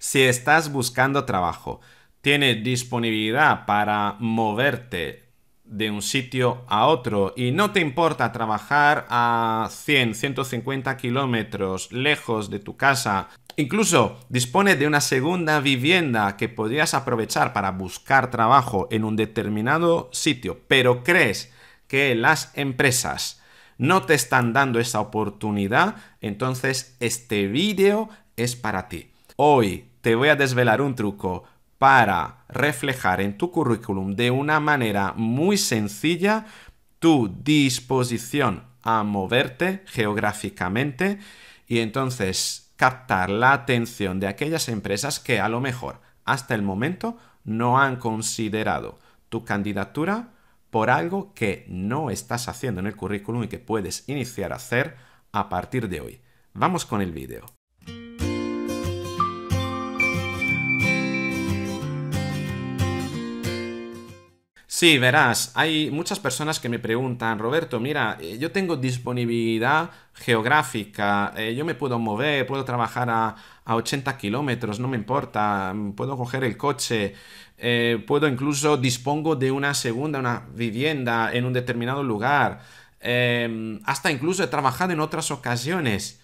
Si estás buscando trabajo, tienes disponibilidad para moverte de un sitio a otro y no te importa trabajar a 100, 150 kilómetros lejos de tu casa, incluso dispone de una segunda vivienda que podrías aprovechar para buscar trabajo en un determinado sitio, pero crees que las empresas no te están dando esa oportunidad, entonces este vídeo es para ti. Hoy te voy a desvelar un truco para reflejar en tu currículum de una manera muy sencilla tu disposición a moverte geográficamente y entonces captar la atención de aquellas empresas que a lo mejor hasta el momento no han considerado tu candidatura por algo que no estás haciendo en el currículum y que puedes iniciar a hacer a partir de hoy. Vamos con el vídeo. Sí, verás, hay muchas personas que me preguntan, Roberto, mira, eh, yo tengo disponibilidad geográfica, eh, yo me puedo mover, puedo trabajar a, 80 kilómetros, no me importa, mm, puedo coger el coche, eh, puedo incluso dispongo de una segunda, una vivienda en un determinado lugar, hasta incluso he trabajado en otras ocasiones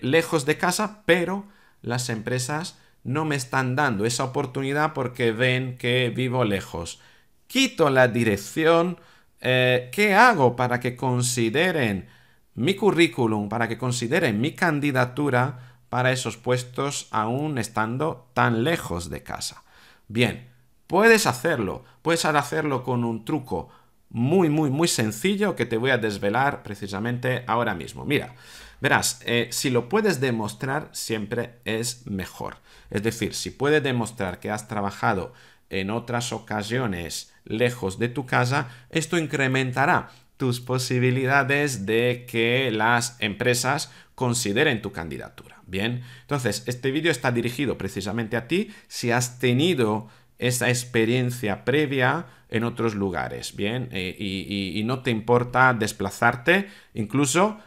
lejos de casa, pero las empresas no me están dando esa oportunidad porque ven que vivo lejos quito la dirección, eh, ¿qué hago para que consideren mi currículum, para que consideren mi candidatura para esos puestos aún estando tan lejos de casa? Bien, puedes hacerlo, puedes hacerlo con un truco muy, muy, muy sencillo que te voy a desvelar precisamente ahora mismo. Mira, verás, eh, si lo puedes demostrar, siempre es mejor. Es decir, si puedes demostrar que has trabajado en otras ocasiones lejos de tu casa, esto incrementará tus posibilidades de que las empresas consideren tu candidatura. Bien, entonces este vídeo está dirigido precisamente a ti si has tenido esa experiencia previa en otros lugares, bien, eh, y, no te importa desplazarte, incluso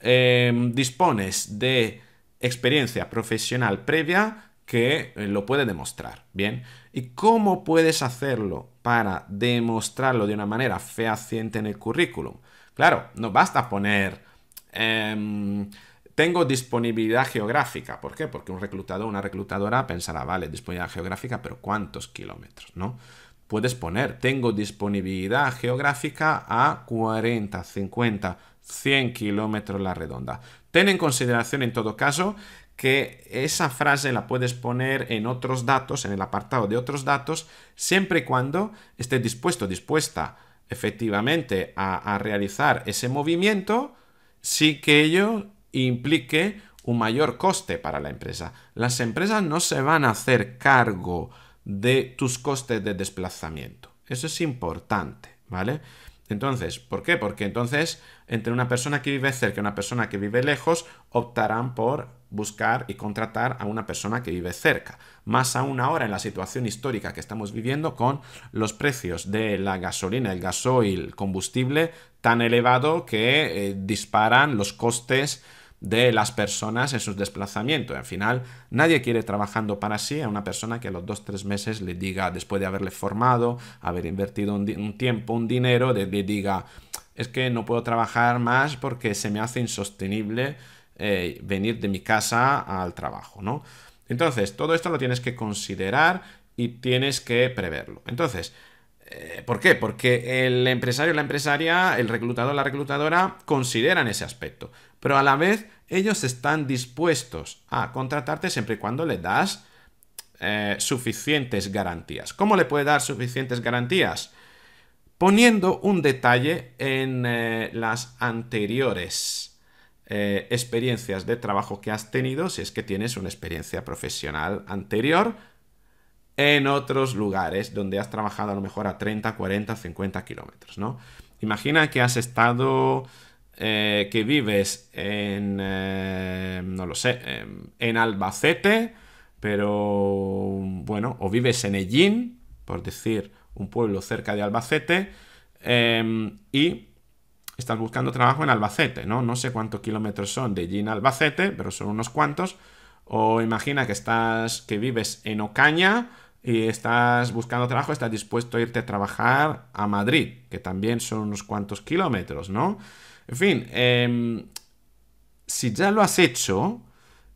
eh, dispones de experiencia profesional previa que eh, lo puede demostrar, ¿bien? ¿Y cómo puedes hacerlo para demostrarlo de una manera fehaciente en el currículum? Claro, no basta poner... Em, tengo disponibilidad geográfica. ¿Por qué? Porque un reclutador, una reclutadora pensará, vale, disponibilidad geográfica, pero ¿cuántos kilómetros? ¿No? puedes poner, tengo disponibilidad geográfica a 40, 50, 100 kilómetros la redonda. Ten en consideración en todo caso que esa frase la puedes poner en otros datos, en el apartado de otros datos, siempre y cuando estés dispuesto, dispuesta efectivamente a, a realizar ese movimiento, sí que ello implique un mayor coste para la empresa. Las empresas no se van a hacer cargo de tus costes de desplazamiento. Eso es importante, ¿vale? Entonces, ¿por qué? Porque entonces entre una persona que vive cerca y una persona que vive lejos optarán por buscar y contratar a una persona que vive cerca. Más aún ahora en la situación histórica que estamos viviendo con los precios de la gasolina, el gasoil, combustible tan elevado que eh, disparan los costes de las personas en sus desplazamientos. Al final, nadie quiere trabajando para sí a una persona que a los 2-3 meses le diga, después de haberle formado, haber invertido un, tiempo, un dinero, le, diga, es que no puedo trabajar más porque se me hace insostenible eh, venir de mi casa al trabajo, ¿no? Entonces, todo esto lo tienes que considerar y tienes que preverlo. Entonces, eh, ¿Por qué? Porque el empresario, la empresaria, el reclutador, la reclutadora consideran ese aspecto. Pero a la vez ellos están dispuestos a contratarte siempre y cuando le das eh, suficientes garantías. ¿Cómo le puede dar suficientes garantías? Poniendo un detalle en eh, las anteriores experiencias de trabajo que has tenido, si es que tienes una experiencia profesional anterior, en otros lugares donde has trabajado a lo mejor a 30, 40, 50 kilómetros, ¿no? Imagina que has estado, eh, que vives en, eh, no lo sé, em, en Albacete, pero bueno, o vives en Ellín, por decir, un pueblo cerca de Albacete, em, y estás buscando trabajo en Albacete, ¿no? No sé cuántos kilómetros son de Ellín a Albacete, pero son unos cuantos. O imagina que estás, que vives en Ocaña, y estás buscando trabajo, estás dispuesto a irte a trabajar a Madrid, que también son unos cuantos kilómetros, ¿no? En fin, em, si ya lo has hecho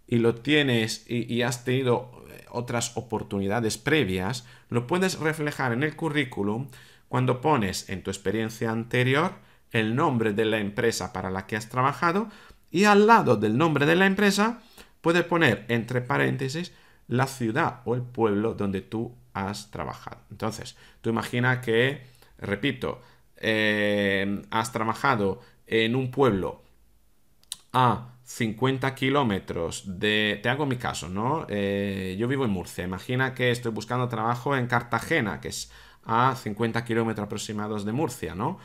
y lo tienes y has tenido eh, otras oportunidades previas, lo puedes reflejar en el currículum cuando pones en tu experiencia anterior el nombre de la empresa para la que has trabajado y al lado del nombre de la empresa puedes poner entre paréntesis la ciudad o el pueblo donde tú has trabajado. Entonces, tú imagina que, repito, eh, has trabajado en un pueblo a 50 kilómetros de... Te hago mi caso, ¿no? Eh, yo vivo en Murcia. Imagina que estoy buscando trabajo en Cartagena, que es a 50 kilómetros aproximados de Murcia, ¿no?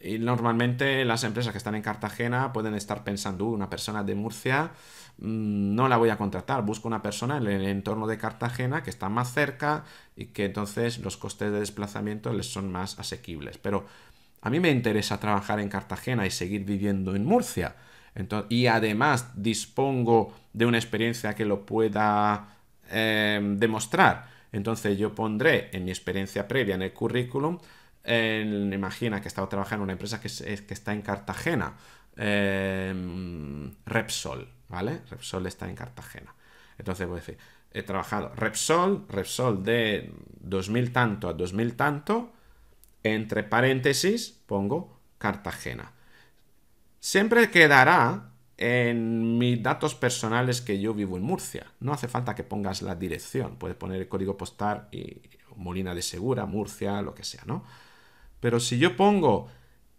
Y normalmente las empresas que están en Cartagena pueden estar pensando, una persona de Murcia mm, no la voy a contratar, busco una persona en el entorno de Cartagena que está más cerca y que entonces los costes de desplazamiento les son más asequibles. Pero a mí me interesa trabajar en Cartagena y seguir viviendo en Murcia. y además dispongo de una experiencia que lo pueda eh, demostrar. Entonces yo pondré en mi experiencia previa en el currículum imagina que estaba trabajando en una empresa que, que está en Cartagena, em, Repsol, ¿vale? Repsol está en Cartagena. Entonces voy a decir, he trabajado Repsol, Repsol de 2000 tanto a 2000 tanto, entre paréntesis pongo Cartagena. Siempre quedará en mis datos personales que yo vivo en Murcia. No hace falta que pongas la dirección, puedes poner el código postal y Molina de Segura, Murcia, lo que sea, ¿no? Pero si yo pongo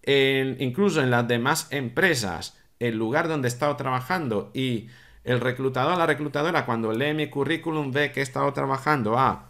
incluso en las demás empresas el lugar donde he estado trabajando y el reclutador, la reclutadora, cuando lee mi currículum ve que he estado trabajando a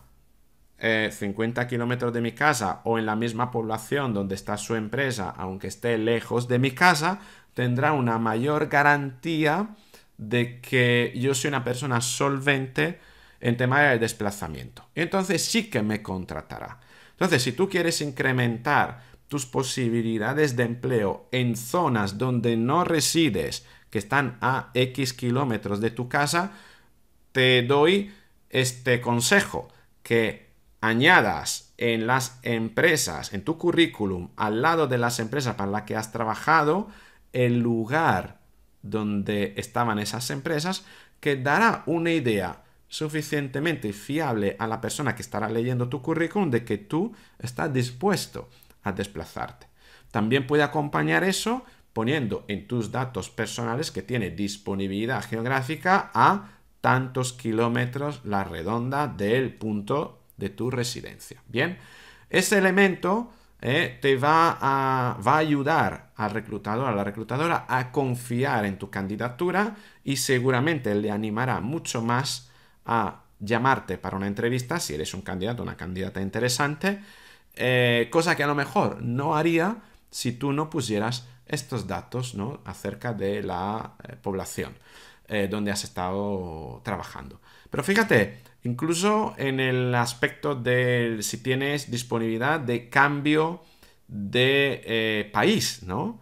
50 eh, kilómetros de mi casa o en la misma población donde está su empresa, aunque esté lejos de mi casa, tendrá una mayor garantía de que yo soy una persona solvente en tema de desplazamiento. Entonces sí que me contratará. Entonces, si tú quieres incrementar tus posibilidades de empleo en zonas donde no resides, que están a X kilómetros de tu casa, te doy este consejo que añadas en las empresas, en tu currículum, al lado de las empresas para las que has trabajado, el lugar donde estaban esas empresas, que dará una idea suficientemente fiable a la persona que estará leyendo tu currículum de que tú estás dispuesto a desplazarte. También puede acompañar eso poniendo en tus datos personales que tiene disponibilidad geográfica a tantos kilómetros la redonda del punto de tu residencia. Bien, ese elemento eh, te va a, va a ayudar al reclutador, a la reclutadora a confiar en tu candidatura y seguramente le animará mucho más a llamarte para una entrevista si eres un candidato, una candidata interesante, eh, cosa que a lo mejor no haría si tú no pusieras estos datos ¿no? acerca de la eh, población eh, donde has estado trabajando. Pero fíjate, incluso en el aspecto de si tienes disponibilidad de cambio de país, ¿no?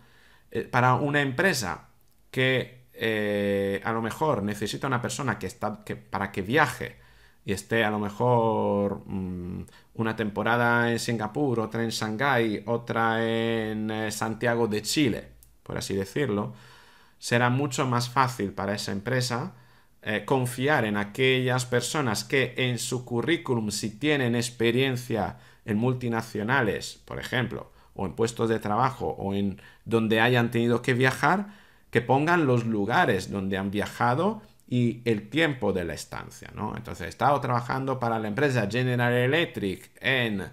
para una empresa que eh, a lo mejor necesita una persona que está que, para que viaje y esté a lo mejor mm, una temporada en Singapur, otra en Shanghái, otra en eh, Santiago de Chile, por así decirlo, será mucho más fácil para esa empresa eh, confiar en aquellas personas que en su currículum, si tienen experiencia en multinacionales, por ejemplo, o en puestos de trabajo o en donde hayan tenido que viajar, que pongan los lugares donde han viajado y el tiempo de la estancia, ¿no? Entonces, he estado trabajando para la empresa General Electric en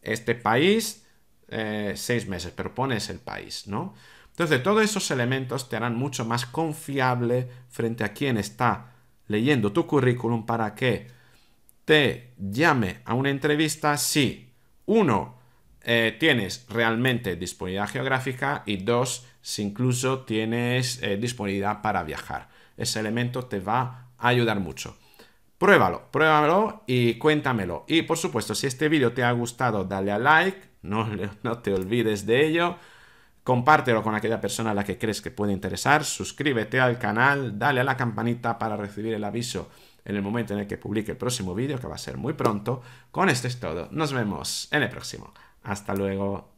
este país eh, seis meses, pero pones el país, ¿no? Entonces, todos esos elementos te harán mucho más confiable frente a quien está leyendo tu currículum para que te llame a una entrevista si, uno, eh, tienes realmente disponibilidad geográfica y dos, si incluso tienes eh, disponibilidad para viajar. Ese elemento te va a ayudar mucho. Pruébalo, pruébalo y cuéntamelo. Y por supuesto, si este vídeo te ha gustado, dale a like, no, no te olvides de ello. Compártelo con aquella persona a la que crees que puede interesar, suscríbete al canal, dale a la campanita para recibir el aviso en el momento en el que publique el próximo vídeo, que va a ser muy pronto. Con esto es todo, nos vemos en el próximo. Hasta luego.